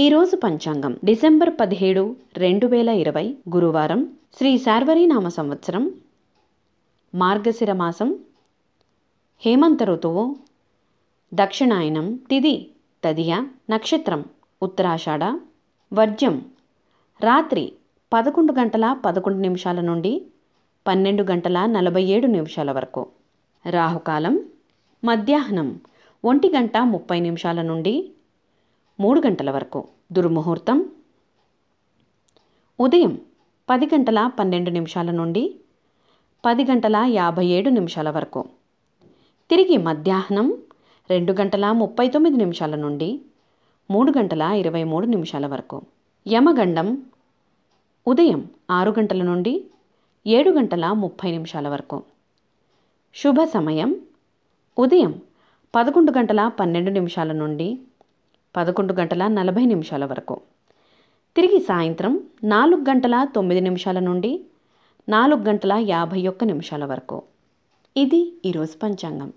ఈరోజు పంచాంగం డిసెంబర్ పదిహేడు రెండు వేల ఇరవై గురువారం శ్రీ నామ సంవత్సరం మార్గశిర మాసం హేమంత ఋతువు దక్షిణాయనం తిది తదియ నక్షత్రం ఉత్తరాషాఢ వర్జం రాత్రి పదకొండు గంటల పదకొండు నిమిషాల నుండి పన్నెండు గంటల నలభై ఏడు నిమిషాల వరకు రాహుకాలం మధ్యాహ్నం ఒంటి గంట ముప్పై నిమిషాల నుండి మూడు గంటల వరకు దుర్ముహూర్తం ఉదయం పది గంటల పన్నెండు నిమిషాల నుండి పది గంటల యాభై ఏడు నిమిషాల వరకు తిరిగి మధ్యాహ్నం రెండు గంటల ముప్పై తొమ్మిది నిమిషాల నుండి మూడు గంటల ఇరవై మూడు నిమిషాల వరకు యమగండం ఉదయం ఆరు గంటల నుండి ఏడు గంటల ముప్పై నిమిషాల వరకు శుభ సమయం ఉదయం పదకొండు గంటల పన్నెండు నిమిషాల నుండి పదకొండు గంటల నలభై నిమిషాల వరకు తిరిగి సాయంత్రం నాలుగు గంటల తొమ్మిది నిమిషాల నుండి నాలుగు గంటల యాభై ఒక్క నిమిషాల వరకు ఇది ఈరోజు పంచాంగం